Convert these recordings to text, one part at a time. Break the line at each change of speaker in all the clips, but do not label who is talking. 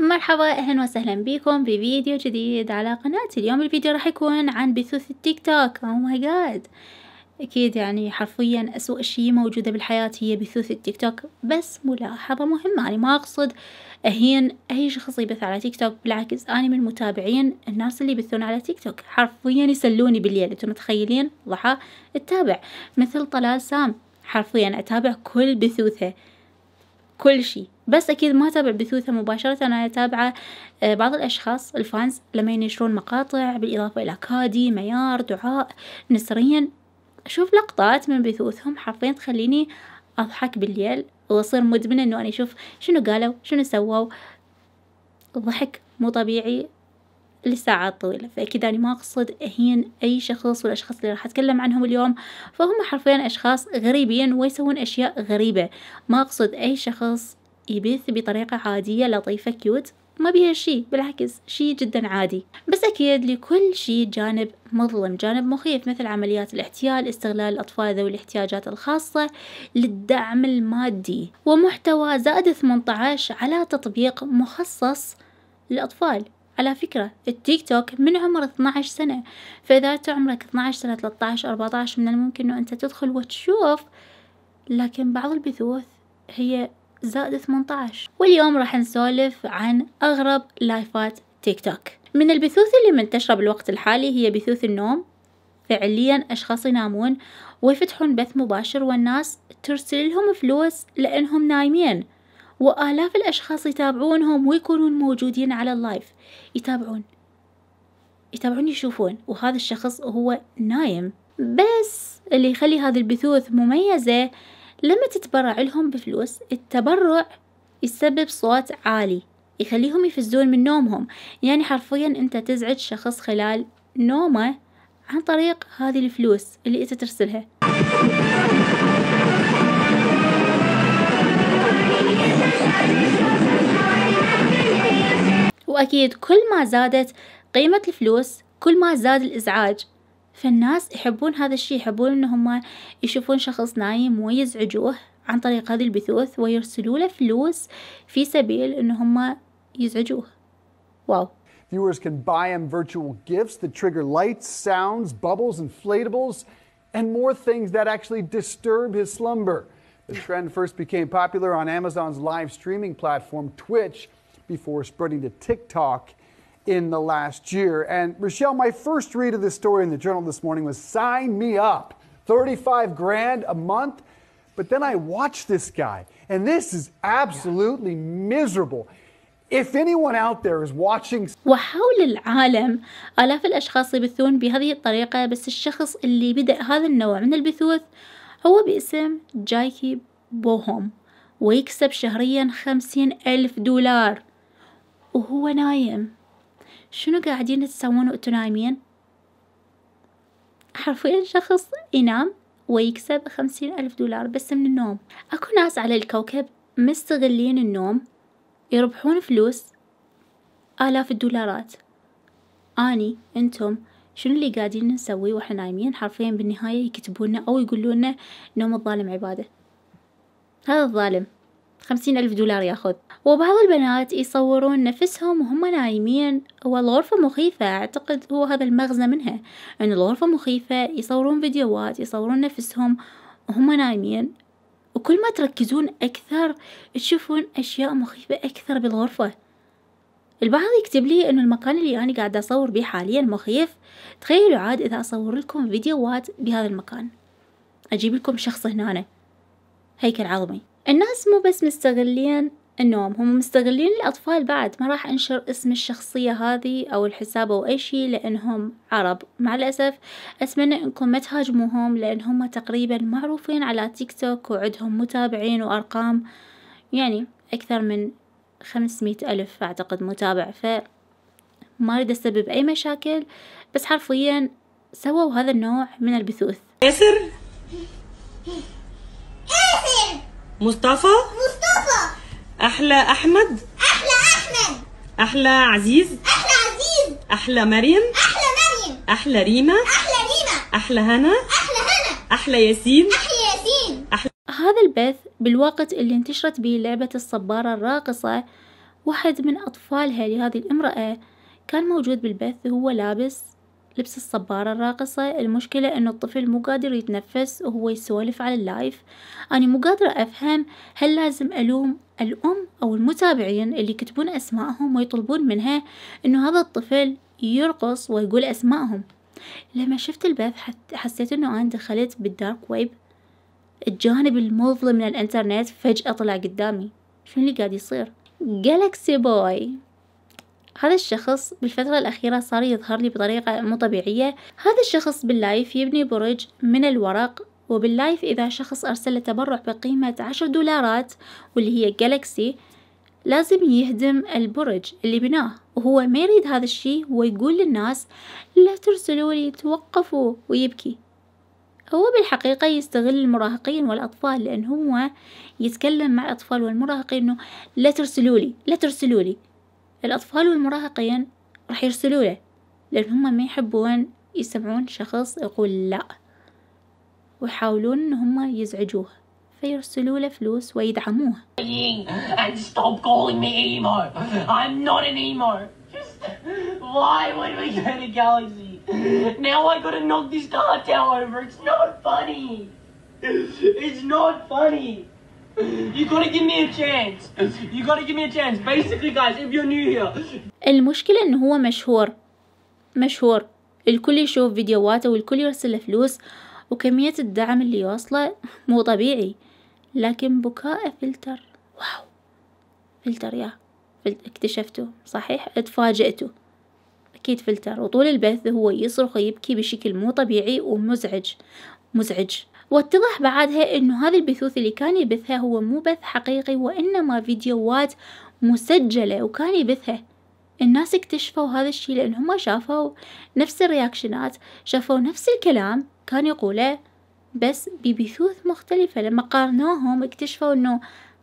مرحبا اهلا وسهلا بكم بفيديو جديد على قناتي اليوم الفيديو راح يكون عن بثوث التيك توك او ماي جاد اكيد يعني حرفيا اسوء شيء موجودة بالحياة هي بثوث التيك توك بس ملاحظة مهمة انا ما اقصد اهين اي شخص يبث على تيك توك بالعكس انا من متابعين الناس اللي يبثون على تيك توك حرفيا يسلوني بالليل انتم متخيلين ضحى التابع مثل طلال سام حرفيا اتابع كل بثوثه كل شيء بس أكيد ما تابع بثوثها مباشرة أنا اتابع آه، بعض الأشخاص الفانز لما ينشرون مقاطع بالإضافة إلى كادي ميار دعاء نسرين أشوف لقطات من بثوثهم حرفيا تخليني أضحك بالليل وأصير مدمنة إنه أنا أشوف شنو قالوا شنو سووا ضحك مو طبيعي لساعات طويلة فأكيد أنا ما أقصد أهين أي شخص والأشخاص اللي راح أتكلم عنهم اليوم فهم حرفيا أشخاص غريبين ويسوون أشياء غريبة ما أقصد أي شخص يبث بطريقة عادية لطيفة كيوت ما بيها شي بالعكس شي جدا عادي بس أكيد لكل شي جانب مظلم جانب مخيف مثل عمليات الاحتيال استغلال الأطفال ذوي الاحتياجات الخاصة للدعم المادي ومحتوى زائد 18 على تطبيق مخصص للأطفال على فكرة التيك توك من عمر 12 سنة فإذا أنت عمرك 12 سنة 13 14 من الممكن أنه أنت تدخل وتشوف لكن بعض البثوث هي زائد 18 واليوم راح نسولف عن أغرب لايفات تيك توك من البثوث اللي منتشرة بالوقت الحالي هي بثوث النوم فعليا أشخاص ينامون ويفتحون بث مباشر والناس ترسل لهم فلوس لأنهم نايمين وآلاف الأشخاص يتابعونهم ويكونون موجودين على اللايف يتابعون يتابعون يشوفون وهذا الشخص هو نايم بس اللي يخلي هذه البثوث مميزة لما تتبرع لهم بفلوس التبرع يسبب صوت عالي يخليهم يفزون من نومهم يعني حرفيا انت تزعج شخص خلال نومه عن طريق هذه الفلوس اللي انت ترسلها وأكيد كل ما زادت قيمة الفلوس كل ما زاد الإزعاج فالناس يحبون هذا الشيء يحبون أنهم يشوفون شخص نايم ويزعجوه عن طريق هذه البثوث ويرسلوا له فلوس في سبيل أنهم يزعجوه واو Viewers can buy him virtual gifts that trigger lights, sounds, bubbles, inflatables, and more things that actually disturb his slumber. The trend first became popular on Amazon's live streaming platform, Twitch, before spreading to TikTok in the last year. And Rochelle, my first read of this story in the journal this morning was sign me up. 35 grand a month. But then I watched this guy, and this is absolutely miserable. If anyone out there is watching وحول العالم آلاف الأشخاص يبثون بهذه الطريقة بس الشخص اللي بدأ هذا النوع من البثوث هو باسم جايكي بوهوم ويكسب شهريا خمسين ألف دولار وهو نايم شنو قاعدين تسوون وانتو نايمين حرفيا شخص ينام ويكسب خمسين ألف دولار بس من النوم أكو ناس على الكوكب مستغلين النوم يربحون فلوس آلاف الدولارات أني أنتم شنو اللي قاعدين نسوي واحنا نايمين حرفيا بالنهاية يكتبونا أو يقولونا نوم الظالم عبادة هذا الظالم خمسين ألف دولار ياخذ وبعض البنات يصورون نفسهم وهم نايمين والغرفة مخيفة أعتقد هو هذا المغزى منها أن الغرفة مخيفة يصورون فيديوهات يصورون نفسهم وهم نايمين وكل ما تركزون أكثر تشوفون أشياء مخيفة أكثر بالغرفة البعض يكتب لي أنه المكان اللي أنا قاعدة أصور به حاليا مخيف تخيلوا عاد إذا أصور لكم فيديوهات بهذا المكان أجيب لكم شخص هنا هيكل عظمي الناس مو بس مستغلين النوم هم مستغلين الأطفال بعد ما راح أنشر اسم الشخصية هذه أو الحساب أو أي شيء لأنهم عرب مع الأسف أتمنى أنكم ما تهاجموهم لأنهم تقريبا معروفين على تيك توك وعندهم متابعين وأرقام يعني أكثر من خمسمية ألف أعتقد متابع ف ما أريد أسبب أي مشاكل بس حرفيا سووا هذا النوع من البثوث ياسر ياسر مصطفى مصطفى احلى احمد احلى احمد احلى عزيز احلى عزيز احلى مريم احلى مريم احلى ريما احلى ريما احلى هنا احلى هنا احلى ياسين احلى ياسين أحلى هذا البث بالوقت اللي انتشرت به لعبة الصبارة الراقصة واحد من أطفالها لهذه الامرأة كان موجود بالبث وهو لابس لبس الصبارة الراقصة المشكلة انه الطفل مو قادر يتنفس وهو يسولف على اللايف أنا مو قادرة أفهم هل لازم ألوم الأم أو المتابعين اللي يكتبون أسمائهم ويطلبون منها انه هذا الطفل يرقص ويقول أسمائهم لما شفت البث حسيت انه أنا دخلت بالدارك ويب الجانب المظلم من الانترنت فجأة طلع قدامي شنو اللي قاعد يصير جالكسي بوي هذا الشخص بالفترة الأخيرة صار يظهر لي بطريقة مو طبيعية هذا الشخص باللايف يبني برج من الورق وباللايف إذا شخص أرسل تبرع بقيمة عشر دولارات واللي هي جالكسي لازم يهدم البرج اللي بناه وهو ما يريد هذا الشي ويقول للناس لا ترسلوا لي توقفوا ويبكي هو بالحقيقة يستغل المراهقين والأطفال لأن هو يتكلم مع الأطفال والمراهقين أنه لا ترسلوا لي لا ترسلوا لي الأطفال والمراهقين راح يرسلوا له لأن هم ما يحبون يسمعون شخص يقول لا ويحاولون إن هم يزعجوه فيرسلوا له فلوس ويدعموه and stop calling me emo I'm not an emo just why would we go to Galaxy now I gotta knock this dart tower over it's not funny it's not funny You gotta give me a chance. You gotta give me a chance. Basically, guys, if you're new here. المشكلة إن هو مشهور مشهور الكل يشوف فيديوهاته والكل يرسل فلوس وكمية الدعم اللي يوصله مو طبيعي لكن بكاء فلتر واو فلتر يا اكتشفته صحيح اتفاجئته أكيد فلتر وطول البث هو يصرخ ويبكي بشكل مو طبيعي ومزعج مزعج واتضح بعدها أنه هذا البثوث اللي كان يبثها هو مو بث حقيقي وإنما فيديوهات مسجلة وكان يبثها الناس اكتشفوا هذا الشيء هم شافوا نفس الرياكشنات شافوا نفس الكلام كان يقوله بس ببثوث مختلفة لما قارنوهم اكتشفوا انه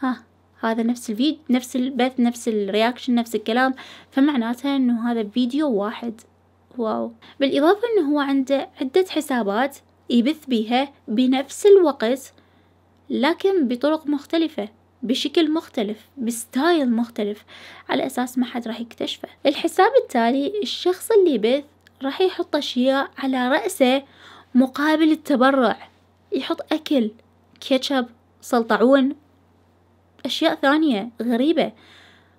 ها هذا نفس الفيديو نفس البث نفس الرياكشن نفس الكلام فمعناته انه هذا فيديو واحد واو بالإضافة انه هو عنده عدة حسابات يبث بها بنفس الوقت لكن بطرق مختلفة بشكل مختلف بستايل مختلف على أساس ما حد راح يكتشفه الحساب التالي الشخص اللي يبث راح يحط أشياء على رأسه مقابل التبرع يحط أكل كيتشب سلطعون أشياء ثانية غريبة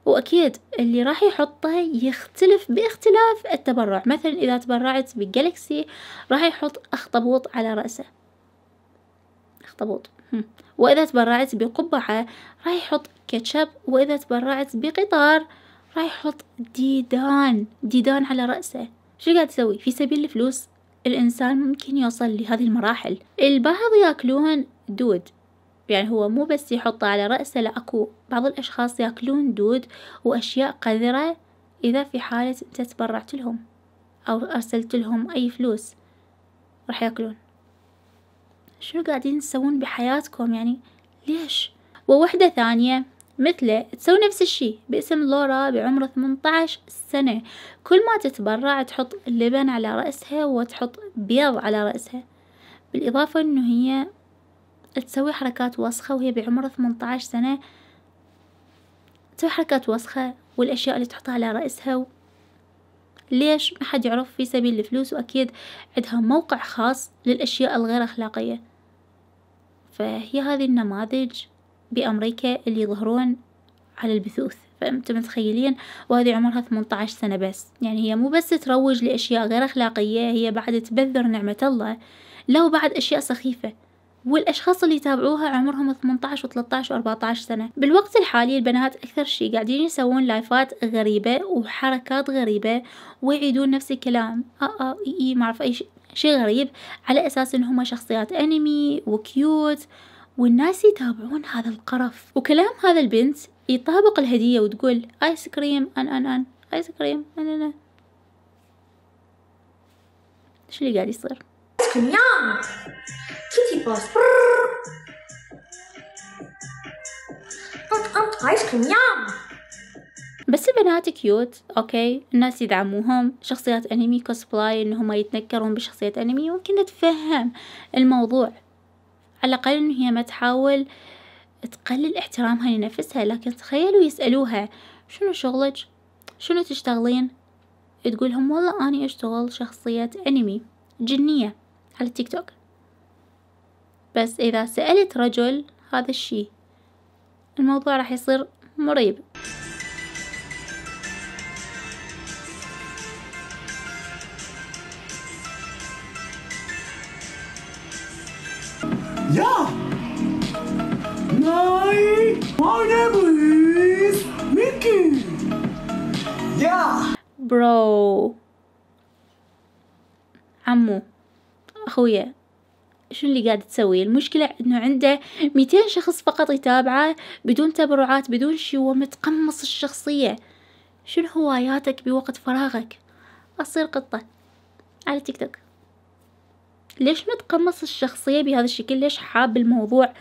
وأكيد اللي راح يحطه يختلف باختلاف التبرع مثلا إذا تبرعت بجالكسي راح يحط أخطبوط على رأسه أخطبوط وإذا تبرعت بقبعة راح يحط كاتشب وإذا تبرعت بقطار راح يحط ديدان ديدان على رأسه شو قاعد تسوي في سبيل الفلوس الإنسان ممكن يوصل لهذه المراحل البعض يأكلون دود يعني هو مو بس يحطه على رأسه لا أكو بعض الأشخاص يأكلون دود وأشياء قذرة إذا في حالة أنت تبرعت لهم أو أرسلت لهم أي فلوس راح يأكلون شنو قاعدين تسوون بحياتكم يعني ليش ووحدة ثانية مثله تسوي نفس الشي باسم لورا بعمر 18 سنة كل ما تتبرع تحط لبن على رأسها وتحط بيض على رأسها بالإضافة أنه هي تسوي حركات وسخة وهي بعمر 18 سنة تسوي حركات وسخة والأشياء اللي تحطها على رأسها و... ليش ما حد يعرف في سبيل الفلوس وأكيد عندها موقع خاص للأشياء الغير أخلاقية فهي هذه النماذج بأمريكا اللي يظهرون على البثوث فأنت متخيلين وهذه عمرها 18 سنة بس يعني هي مو بس تروج لأشياء غير أخلاقية هي بعد تبذر نعمة الله لو بعد أشياء سخيفة والأشخاص اللي يتابعوها عمرهم 18 و13 و14 سنة بالوقت الحالي البنات أكثر شي قاعدين يسوون لايفات غريبة وحركات غريبة ويعيدون نفس الكلام آه آه إي إي معرف أي شيء شي غريب على أساس إنهم شخصيات أنمي وكيوت والناس يتابعون هذا القرف وكلام هذا البنت يطابق الهدية وتقول آيس كريم أن أن أن آيس كريم أن أن, أن. شو اللي قاعد يصير Command. Kitty pass. But aren't بس البنات كيوت اوكي الناس يدعموهم شخصيات انمي كوسبلاي انهم يتنكرون بشخصيات انمي ممكن نتفهم الموضوع على الاقل ان هي ما تحاول تقلل احترامها لنفسها لكن تخيلوا يسألوها شنو شغلك شنو تشتغلين تقولهم والله اني اشتغل شخصية انمي جنية على التيك توك بس إذا سألت رجل هذا الشي الموضوع راح يصير مريب يا My, ماي نيم از ميكي يا برو عمو خويا شو اللي قاعد تسوي المشكلة انه عنده 200 شخص فقط يتابعه بدون تبرعات بدون شي ومتقمص الشخصية شنو هواياتك بوقت فراغك اصير قطة على تيك توك ليش متقمص الشخصية بهذا الشكل ليش حاب الموضوع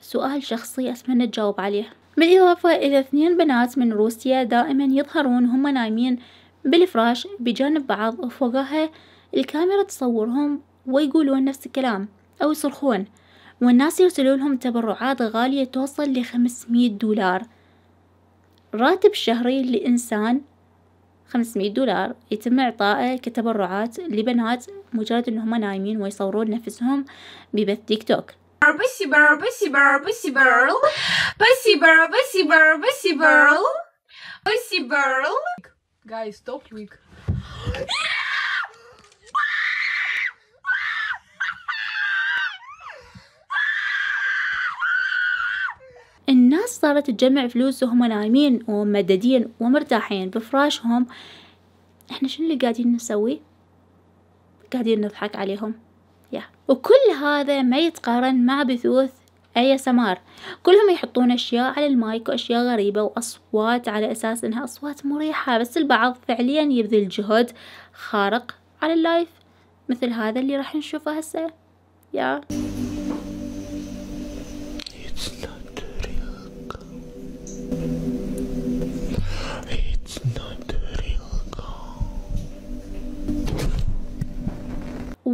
سؤال شخصي أتمنى تجاوب عليه بالإضافة إلى اثنين بنات من روسيا دائما يظهرون هم نايمين بالفراش بجانب بعض وفوقها الكاميرا تصورهم ويقولون نفس الكلام أو يصرخون والناس يرسلوا لهم تبرعات غالية توصل لخمسمية دولار راتب شهري لإنسان خمسمية دولار يتم إعطائه كتبرعات لبنات مجرد إنهم نايمين ويصورون نفسهم ببث تيك توك بسي بر بسي بر بسي بر بسي بر بسي بر بسي بر بسي برل صارت تجمع فلوس وهم نايمين وممددين ومرتاحين بفراشهم احنا شنو اللي قاعدين نسوي قاعدين نضحك عليهم يا وكل هذا ما يتقارن مع بثوث اي سمار كلهم يحطون اشياء على المايك واشياء غريبة واصوات على اساس انها اصوات مريحة بس البعض فعليا يبذل جهد خارق على اللايف مثل هذا اللي راح نشوفه هسه يا yeah.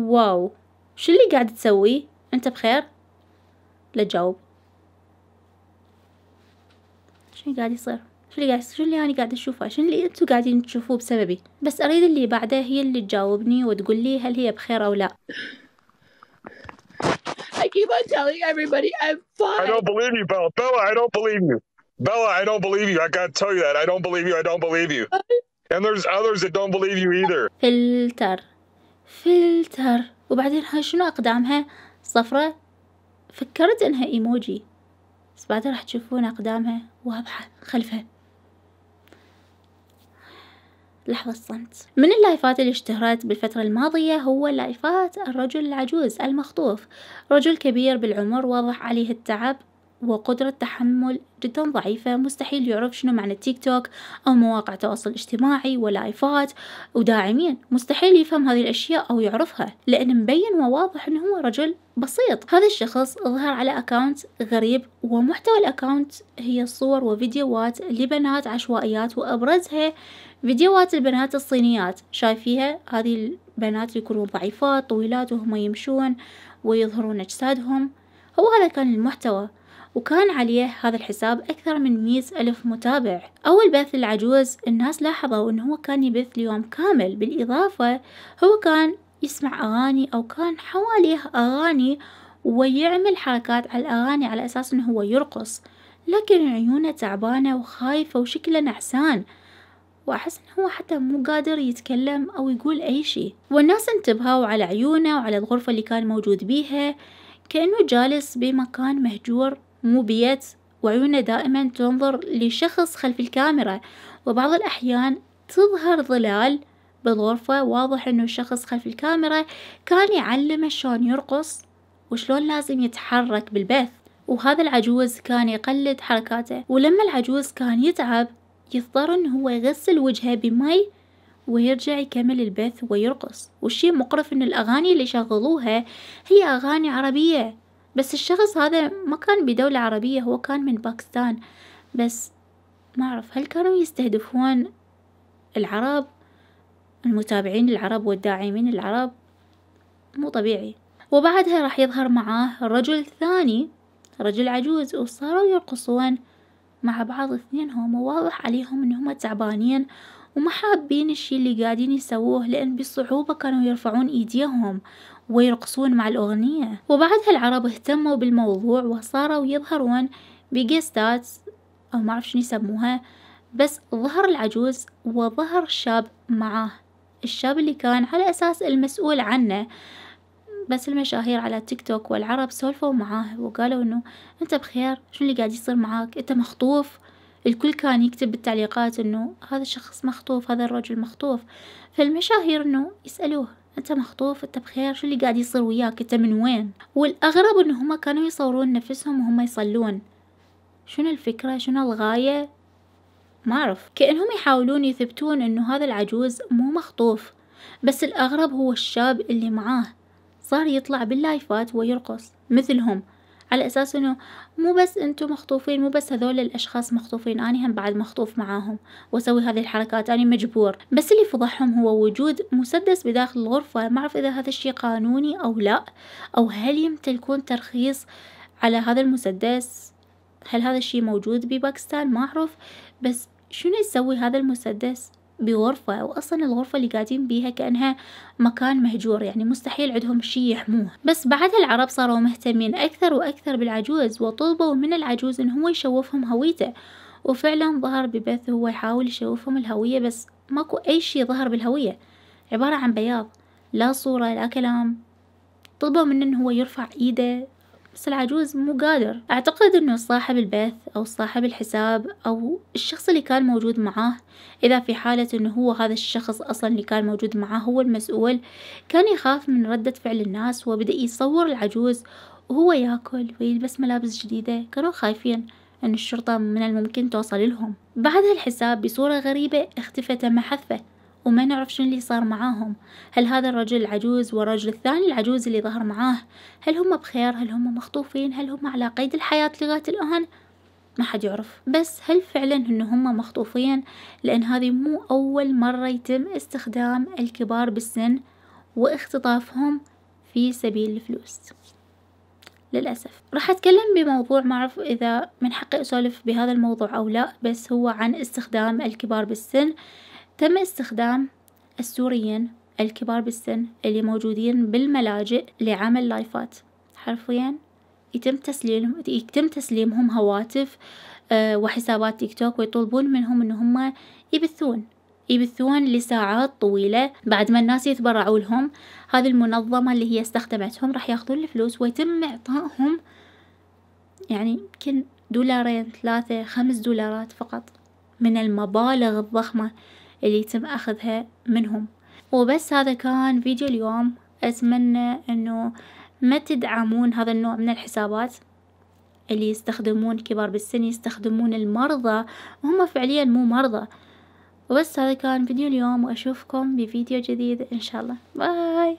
واو شو اللي قاعد تسوي انت بخير لا تجاوب شنو قاعد يصير شو اللي قاعد شو اللي انا قاعد اشوفه شنو اللي انتم قاعدين تشوفوه بسببي بس اريد اللي بعده هي اللي تجاوبني وتقول لي هل هي بخير او لا I keep on telling everybody I'm fine. I don't believe you, Bella. Bella, I don't believe you. Bella, I don't believe you. I gotta tell you that. I don't believe you. I don't believe you. And there's others that don't believe you either. Filter. فلتر وبعدين هاي شنو أقدامها صفرة فكرت إنها إيموجي بس بعدين راح تشوفون أقدامها واضحة خلفها لحظة الصمت من اللايفات اللي اشتهرت بالفترة الماضية هو لايفات الرجل العجوز المخطوف رجل كبير بالعمر واضح عليه التعب وقدرة تحمل جدا ضعيفة مستحيل يعرف شنو معنى تيك توك أو مواقع تواصل اجتماعي ولايفات وداعمين مستحيل يفهم هذه الأشياء أو يعرفها لأن مبين وواضح أنه هو رجل بسيط هذا الشخص ظهر على أكاونت غريب ومحتوى الأكاونت هي صور وفيديوهات لبنات عشوائيات وأبرزها فيديوهات البنات الصينيات شايفيها هذه البنات يكونون ضعيفات طويلات وهم يمشون ويظهرون أجسادهم هو هذا كان المحتوى وكان عليه هذا الحساب أكثر من مية ألف متابع أول بث العجوز الناس لاحظوا أنه هو كان يبث ليوم كامل بالإضافة هو كان يسمع أغاني أو كان حواليه أغاني ويعمل حركات على الأغاني على أساس أنه هو يرقص لكن عيونه تعبانة وخايفة وشكله نعسان وأحس إنه هو حتى مو قادر يتكلم أو يقول أي شيء والناس انتبهوا على عيونه وعلى الغرفة اللي كان موجود بيها كأنه جالس بمكان مهجور مو بيت وعيونه دائما تنظر لشخص خلف الكاميرا وبعض الأحيان تظهر ظلال بالغرفة واضح أنه الشخص خلف الكاميرا كان يعلمه شلون يرقص وشلون لازم يتحرك بالبث وهذا العجوز كان يقلد حركاته ولما العجوز كان يتعب يضطر أنه هو يغسل وجهه بمي ويرجع يكمل البث ويرقص والشي مقرف أن الأغاني اللي شغلوها هي أغاني عربية بس الشخص هذا ما كان بدولة عربية هو كان من باكستان بس ما أعرف هل كانوا يستهدفون العرب المتابعين العرب والداعمين العرب مو طبيعي وبعدها راح يظهر معاه رجل ثاني رجل عجوز وصاروا يرقصون مع بعض اثنينهم وواضح عليهم انهم تعبانين وما حابين الشي اللي قاعدين يسووه لأن بصعوبة كانوا يرفعون إيديهم ويرقصون مع الأغنية وبعدها العرب اهتموا بالموضوع وصاروا يظهرون بقيستات أو ما أعرف شنو يسموها بس ظهر العجوز وظهر الشاب معاه الشاب اللي كان على أساس المسؤول عنه بس المشاهير على تيك توك والعرب سولفوا معاه وقالوا انه انت بخير شنو اللي قاعد يصير معاك انت مخطوف الكل كان يكتب بالتعليقات انه هذا الشخص مخطوف هذا الرجل مخطوف فالمشاهير انه يسألوه انت مخطوف انت بخير شو اللي قاعد يصير وياك انت من وين والاغرب ان هما كانوا يصورون نفسهم وهم يصلون شنو الفكرة شنو الغاية ما اعرف كأنهم يحاولون يثبتون انه هذا العجوز مو مخطوف بس الاغرب هو الشاب اللي معاه صار يطلع باللايفات ويرقص مثلهم على اساس انه مو بس انتم مخطوفين مو بس هذول الاشخاص مخطوفين انا هم بعد مخطوف معاهم واسوي هذه الحركات انا مجبور بس اللي فضحهم هو وجود مسدس بداخل الغرفة ما اعرف اذا هذا الشيء قانوني او لا او هل يمتلكون ترخيص على هذا المسدس هل هذا الشيء موجود بباكستان ما اعرف بس شنو يسوي هذا المسدس بغرفة وأصلا الغرفة اللي قاعدين بيها كأنها مكان مهجور يعني مستحيل عندهم شي يحموه بس بعدها العرب صاروا مهتمين أكثر وأكثر بالعجوز وطلبوا من العجوز إن هو يشوفهم هويته وفعلا ظهر ببث هو يحاول يشوفهم الهوية بس ماكو أي شي ظهر بالهوية عبارة عن بياض لا صورة لا كلام طلبوا منه إن هو يرفع إيده بس العجوز مو قادر أعتقد أنه صاحب البث أو صاحب الحساب أو الشخص اللي كان موجود معاه إذا في حالة أنه هو هذا الشخص أصلا اللي كان موجود معاه هو المسؤول كان يخاف من ردة فعل الناس وبدأ يصور العجوز وهو ياكل ويلبس ملابس جديدة كانوا خايفين أن الشرطة من الممكن توصل لهم بعد الحساب بصورة غريبة اختفى تم حذفه وما نعرف شنو اللي صار معاهم هل هذا الرجل العجوز والرجل الثاني العجوز اللي ظهر معاه هل هم بخير هل هم مخطوفين هل هم على قيد الحياة لغاية الآن ما حد يعرف بس هل فعلا ان هم مخطوفين لان هذه مو اول مرة يتم استخدام الكبار بالسن واختطافهم في سبيل الفلوس للأسف راح أتكلم بموضوع ما أعرف إذا من حقي أسولف بهذا الموضوع أو لا بس هو عن استخدام الكبار بالسن تم استخدام السوريين الكبار بالسن اللي موجودين بالملاجئ لعمل لايفات حرفيا يتم تسليمهم يتم تسليمهم هواتف آه، وحسابات تيك توك ويطلبون منهم ان هم يبثون يبثون لساعات طويلة بعد ما الناس يتبرعوا لهم هذه المنظمة اللي هي استخدمتهم راح ياخذون الفلوس ويتم اعطائهم يعني يمكن دولارين ثلاثة خمس دولارات فقط من المبالغ الضخمة اللي يتم أخذها منهم وبس هذا كان فيديو اليوم أتمنى أنه ما تدعمون هذا النوع من الحسابات اللي يستخدمون كبار بالسن يستخدمون المرضى وهم فعليا مو مرضى وبس هذا كان فيديو اليوم وأشوفكم بفيديو جديد إن شاء الله باي